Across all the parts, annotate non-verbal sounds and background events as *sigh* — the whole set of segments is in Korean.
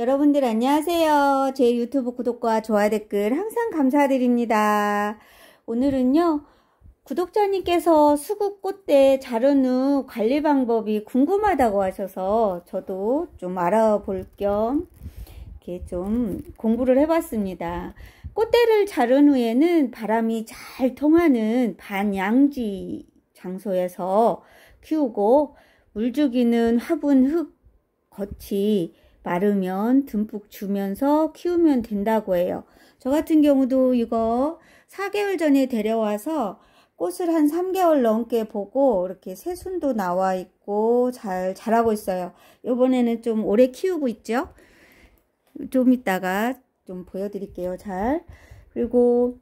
여러분들 안녕하세요. 제 유튜브 구독과 좋아요 댓글 항상 감사드립니다. 오늘은요. 구독자님께서 수국꽃대 자른 후 관리 방법이 궁금하다고 하셔서 저도 좀 알아볼 겸 이렇게 좀 공부를 해봤습니다. 꽃대를 자른 후에는 바람이 잘 통하는 반양지 장소에서 키우고 물주기는 화분 흙 겉이 마르면 듬뿍 주면서 키우면 된다고 해요. 저 같은 경우도 이거 4개월 전에 데려와서 꽃을 한 3개월 넘게 보고 이렇게 새순도 나와 있고 잘 자라고 있어요. 이번에는 좀 오래 키우고 있죠. 좀 이따가 좀 보여드릴게요. 잘. 그리고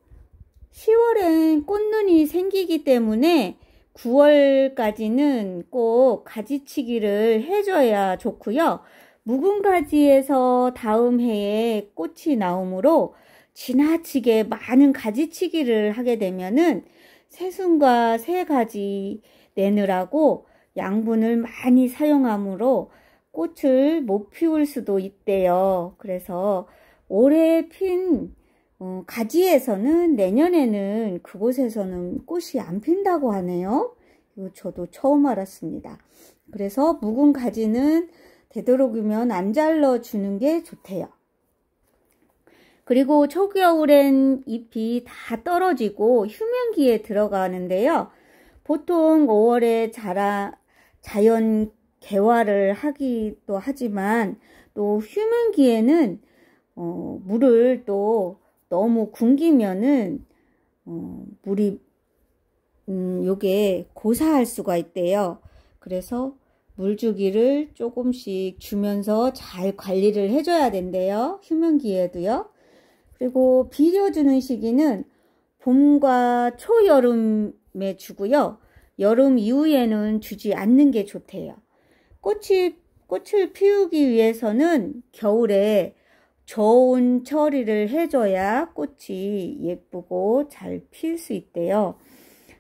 10월엔 꽃눈이 생기기 때문에 9월까지는 꼭 가지치기를 해줘야 좋고요. 묵은 가지에서 다음 해에 꽃이 나오므로 지나치게 많은 가지치기를 하게 되면은 새순과 새 가지 내느라고 양분을 많이 사용하므로 꽃을 못 피울 수도 있대요. 그래서 올해 핀 어, 가지에서는 내년에는 그곳에서는 꽃이 안 핀다고 하네요. 이거 저도 처음 알았습니다. 그래서 묵은 가지는 되도록이면 안 잘라주는 게 좋대요. 그리고 초겨울엔 잎이 다 떨어지고 휴면기에 들어가는데요. 보통 5월에 자라 자연 개화를 하기도 하지만 또 휴면기에는 어, 물을 또 너무 굶기면은 어, 물이 음, 요게 고사할 수가 있대요. 그래서 물주기를 조금씩 주면서 잘 관리를 해줘야 된대요. 휴면기에도요. 그리고 비려주는 시기는 봄과 초여름에 주고요. 여름 이후에는 주지 않는 게 좋대요. 꽃이, 꽃을 피우기 위해서는 겨울에 저온 처리를 해줘야 꽃이 예쁘고 잘 필 수 있대요.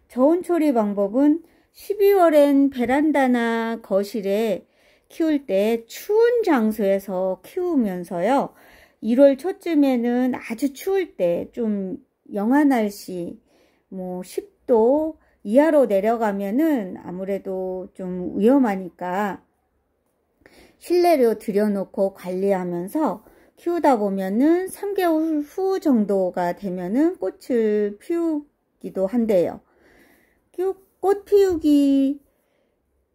저온 처리 방법은 12월엔 베란다나 거실에 키울 때 추운 장소에서 키우면서요. 1월 초쯤에는 아주 추울 때 좀 영하 날씨 뭐 10도 이하로 내려가면은 아무래도 좀 위험하니까 실내로 들여놓고 관리하면서 키우다 보면은 3개월 후 정도가 되면은 꽃을 피우기도 한대요. 쭉꽃 피우기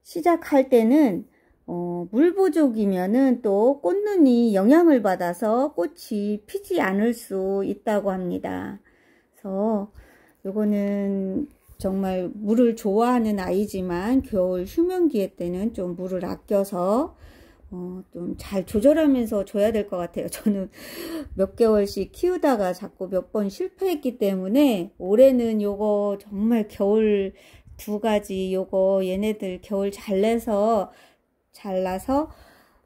시작할 때는 어, 물 부족이면은 또 꽃눈이 영향을 받아서 꽃이 피지 않을 수 있다고 합니다. 그래서 요거는 정말 물을 좋아하는 아이지만 겨울 휴면기에 때는 좀 물을 아껴서 어, 좀 잘 조절하면서 줘야 될 것 같아요. *laughs* 저는 몇 개월씩 키우다가 자꾸 몇 번 실패했기 때문에 올해는 요거 정말 겨울 두 가지 요거 얘네들 겨울 잘내서 잘라서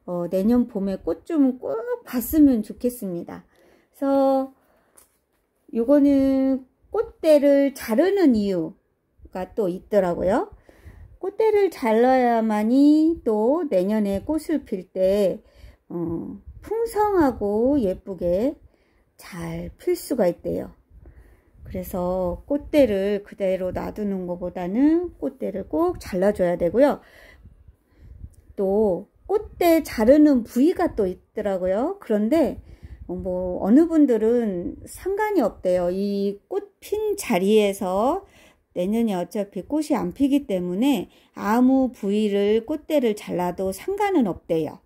어, 내년 봄에 꽃 좀 꼭 봤으면 좋겠습니다. 그래서 요거는 꽃대를 자르는 이유가 또 있더라고요. 꽃대를 잘라야만이 또 내년에 꽃을 필때 어, 풍성하고 예쁘게 잘 필 수가 있대요. 그래서 꽃대를 그대로 놔두는 것보다는 꽃대를 꼭 잘라줘야 되고요. 또 꽃대 자르는 부위가 또 있더라고요. 그런데 뭐 어느 분들은 상관이 없대요. 이 꽃 핀 자리에서 내년에 어차피 꽃이 안 피기 때문에 아무 부위를 꽃대를 잘라도 상관은 없대요.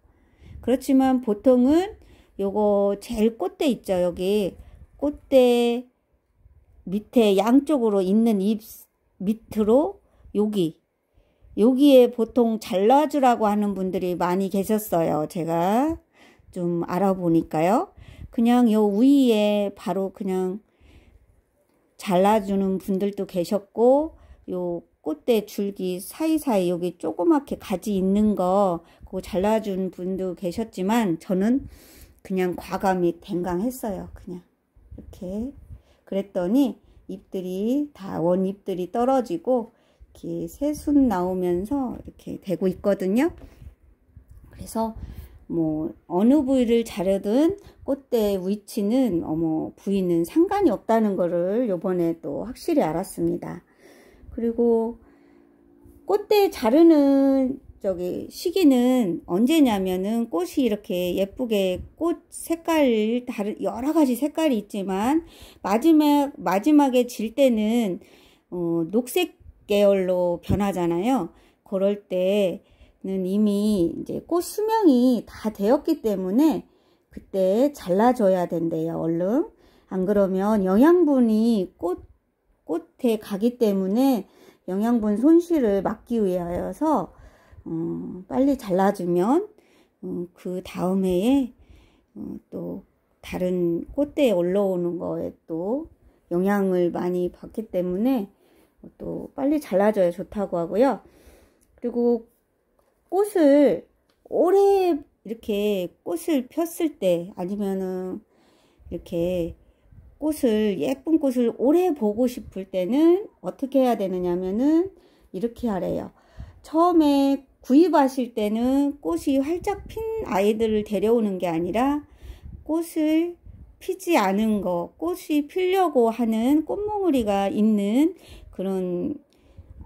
그렇지만 보통은 요거 제일 꽃대 있죠. 여기 꽃대 밑에 양쪽으로 있는 입 밑으로 여기 여기에 보통 잘라주라고 하는 분들이 많이 계셨어요. 제가 좀 알아보니까요. 그냥 요 위에 바로 그냥 잘라주는 분들도 계셨고 요 꽃대 줄기 사이사이 여기 조그맣게 가지 있는 거 그거 잘라준 분도 계셨지만 저는 그냥 과감히 댕강했어요. 그냥 이렇게 그랬더니 잎들이 다 원잎들이 떨어지고 이렇게 새순 나오면서 이렇게 되고 있거든요. 그래서 뭐 어느 부위를 자르든 꽃대 위치는 어머 부위는 상관이 없다는 거를 요번에 또 확실히 알았습니다. 그리고 꽃대 자르는 저기 시기는 언제냐면은 꽃이 이렇게 예쁘게 꽃 색깔 다른 여러 가지 색깔이 있지만 마지막 마지막에 질 때는 어, 녹색 계열로 변하잖아요. 그럴 때는 이미 이제 꽃 수명이 다 되었기 때문에 그때 잘라줘야 된대요. 얼른 안 그러면 영양분이 꽃 꽃에 가기 때문에 영양분 손실을 막기 위하여서 어, 빨리 잘라주면 어, 그 다음 해에 어, 또 다른 꽃대에 올라오는 거에 또 영향을 많이 받기 때문에 또 빨리 잘라줘야 좋다고 하고요. 그리고 꽃을 오래 이렇게 꽃을 폈을 때 아니면은 이렇게 꽃을 예쁜 꽃을 오래 보고 싶을 때는 어떻게 해야 되느냐면은 이렇게 하래요. 처음에 구입하실 때는 꽃이 활짝 핀 아이들을 데려오는 게 아니라 꽃을 피지 않은 거, 꽃이 피려고 하는 꽃몽우리가 있는 그런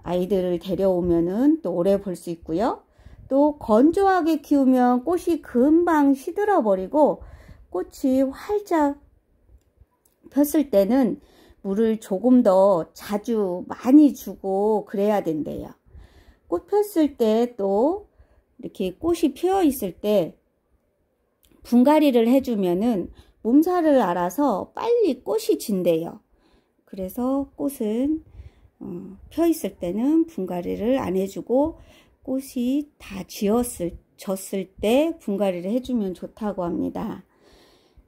아이들을 데려오면은 또 오래 볼 수 있고요. 또 건조하게 키우면 꽃이 금방 시들어 버리고 꽃이 활짝 폈을 때는 물을 조금 더 자주 많이 주고 그래야 된대요. 꽃 폈을 때 또 이렇게 꽃이 피어 있을 때 분갈이를 해주면은 몸살을 알아서 빨리 꽃이 진대요. 그래서 꽃은 어, 펴 있을 때는 분갈이를 안 해주고 꽃이 다 지었을 졌을 때 분갈이를 해주면 좋다고 합니다.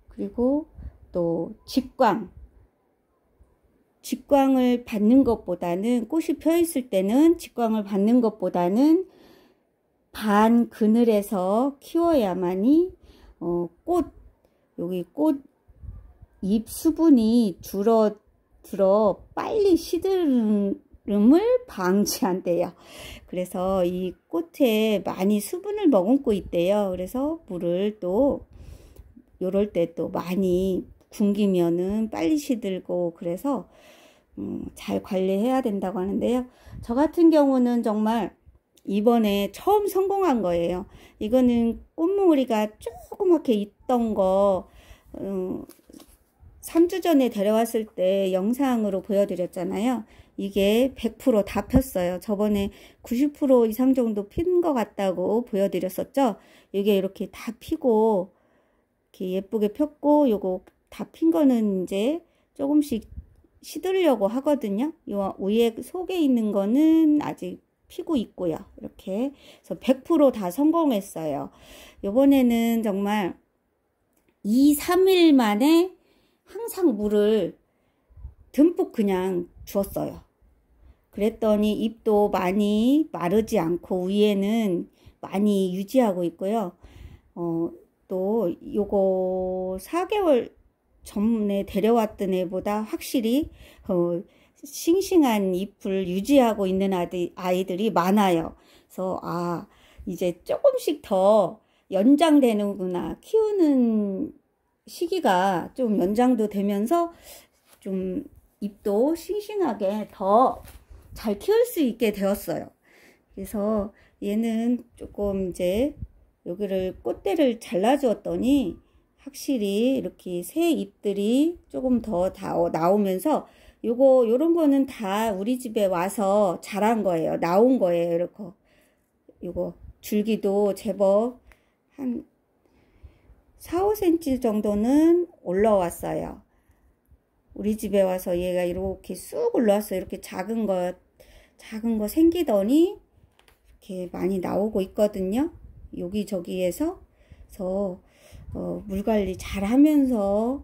그리고 또 직광 직광을 받는 것보다는 꽃이 펴 있을 때는 직광을 받는 것보다는 반 그늘에서 키워야만이 어, 꽃 여기 꽃 잎 수분이 줄어들어 빨리 시들음을 방지한대요. 그래서 이 꽃에 많이 수분을 머금고 있대요. 그래서 물을 또 요럴 때 또 많이 굶기면은 빨리 시들고 그래서 음, 잘 관리해야 된다고 하는데요. 저 같은 경우는 정말 이번에 처음 성공한 거예요. 이거는 꽃무리가 조그맣게 있던 거 음, 어, 3주 전에 데려왔을 때 영상으로 보여드렸잖아요. 이게 100%다 폈어요. 저번에 90% 이상 정도 핀 것 같다고 보여드렸었죠. 이게 이렇게 다 피고 이렇게 예쁘게 폈고 요거 다핀 거는 이제 조금씩 시들려고 하거든요. 이 위에 속에 있는 거는 아직 피고 있고요. 이렇게 그래서 100%다 성공했어요. 이번에는 정말 2, 3일 만에 항상 물을 듬뿍 그냥 주었어요. 그랬더니 잎도 많이 마르지 않고 위에는 많이 유지하고 있고요. 어, 또 요거 4개월 전에 데려왔던 애보다 확실히 어, 싱싱한 잎을 유지하고 있는 아이, 아이들이 많아요. 그래서 아 이제 조금씩 더 연장되는구나 키우는 시기가 좀 연장도 되면서 좀 잎도 싱싱하게 더 잘 키울 수 있게 되었어요. 그래서 얘는 조금 이제 여기를 꽃대를 잘라주었더니 확실히 이렇게 새 잎들이 조금 더 어, 나오면서 요거 요런 거는 다 우리 집에 와서 자란 거예요. 나온 거예요. 이렇게 요거 줄기도 제법 한 4, 5cm 정도는 올라왔어요. 우리 집에 와서 얘가 이렇게 쑥 올라왔어요. 이렇게 작은 거 작은 거 생기더니 이렇게 많이 나오고 있거든요. 여기저기에서 그래서 어, 물 관리 잘 하면서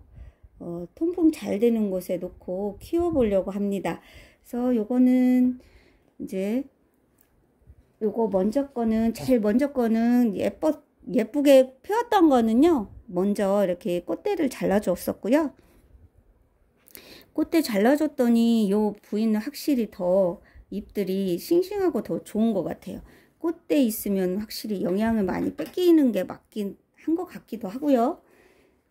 어, 통풍 잘 되는 곳에 놓고 키워 보려고 합니다 그래서 요거는 이제 요거 먼저 거는 제일 먼저 거는 예뻐 예쁘게 피웠던 거는요 먼저 이렇게 꽃대를 잘라줬었고요 꽃대 잘라줬더니 요 부위는 확실히 더 잎들이 싱싱하고 더 좋은 것 같아요 꽃대 있으면 확실히 영양을 많이 뺏기는 게 맞긴 한것 같기도 하고요.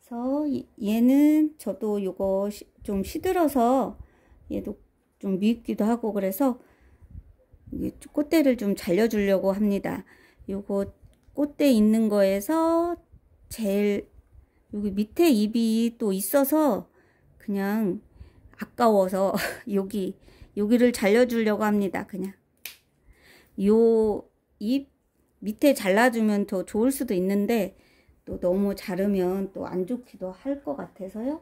그래서 얘는 저도 요거 좀 시들어서 얘도 좀미기도 하고 그래서 꽃대를 좀 잘려주려고 합니다. 요거 꽃대 있는 거에서 제일 여기 밑에 잎이 또 있어서 그냥 아까워서 *laughs* 여기 여기를 잘려주려고 합니다. 그냥 요잎 밑에 잘라주면 더 좋을 수도 있는데 또 너무 자르면 또 안 좋기도 할 것 같아서요.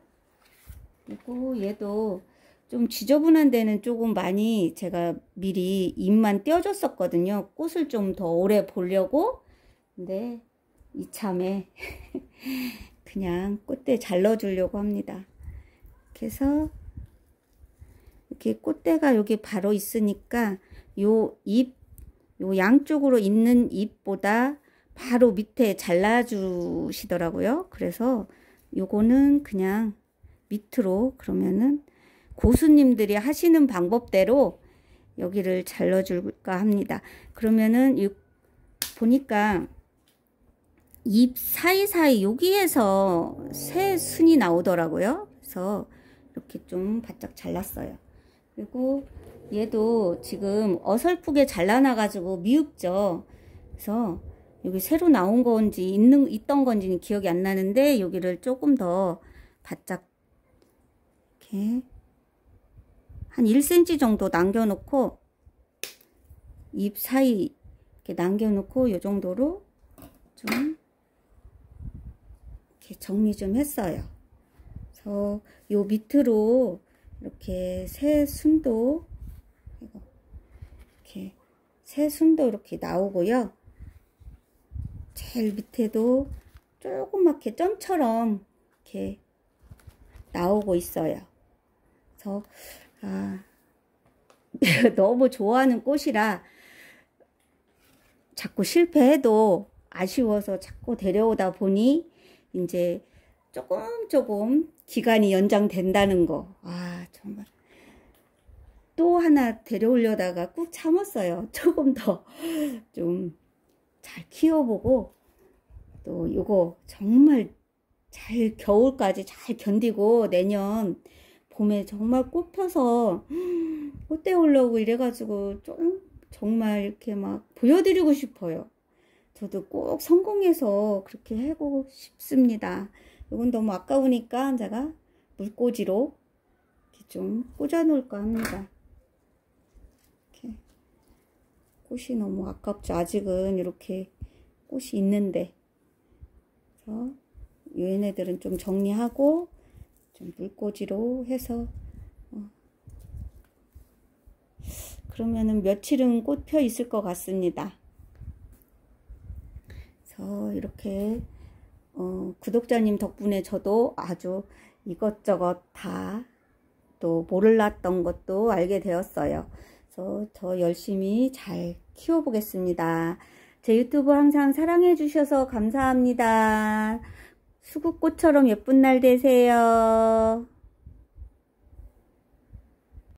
그리고 얘도 좀 지저분한 데는 조금 많이 제가 미리 잎만 떼어줬었거든요. 꽃을 좀 더 오래 보려고. 근데 이참에 *laughs* 그냥 꽃대 잘라주려고 합니다. 그래서 이렇게 꽃대가 여기 바로 있으니까 요 잎, 요 양쪽으로 있는 잎보다 바로 밑에 잘라주시더라고요. 그래서 요거는 그냥 밑으로 그러면은 고수님들이 하시는 방법대로 여기를 잘라줄까 합니다. 그러면은 이, 보니까 입 사이사이 여기에서 새 순이 나오더라고요. 그래서 이렇게 좀 바짝 잘랐어요. 그리고 얘도 지금 어설프게 잘라놔가지고 미흡죠. 그래서 여기 새로 나온 건지 있는 있던 건지는 기억이 안 나는데 여기를 조금 더 바짝 이렇게 한 1cm 정도 남겨놓고 입 사이 이렇게 남겨놓고 이 정도로 좀 이렇게 정리 좀 했어요. 그래서 요 밑으로 이렇게 새 순도 이렇게 새 순도 이렇게 나오고요. 제일 밑에도 조그맣게 점처럼 이렇게 나오고 있어요. 그래서 아, *laughs* 너무 좋아하는 꽃이라 자꾸 실패해도 아쉬워서 자꾸 데려오다 보니 이제 조금 조금 기간이 연장된다는 거. 아, 정말. 또 하나 데려오려다가 꾹 참았어요. *laughs* 조금 더좀 잘 키워보고 또 이거 정말 잘 겨울까지 잘 견디고 내년 봄에 정말 꽃 펴서 꽃대 올라오고 이래가지고 좀 정말 이렇게 막 보여드리고 싶어요. 저도 꼭 성공해서 그렇게 하고 싶습니다. 이건 너무 아까우니까 제가 물꽂이로 이렇게 좀 꽂아놓을까 합니다. 꽃이 너무 아깝죠. 아직은 이렇게 꽃이 있는데. 그래서 얘네들은 좀 정리하고 좀 물꽂이로 해서 어. 그러면은 며칠은 꽃 펴 있을 것 같습니다. 그래서 이렇게 어, 구독자님 덕분에 저도 아주 이것저것 다또 몰랐던 것도 알게 되었어요. 그래서 더 열심히 잘 키워보겠습니다. 제 유튜브 항상 사랑해 주셔서 감사합니다. 수국꽃처럼 예쁜 날 되세요.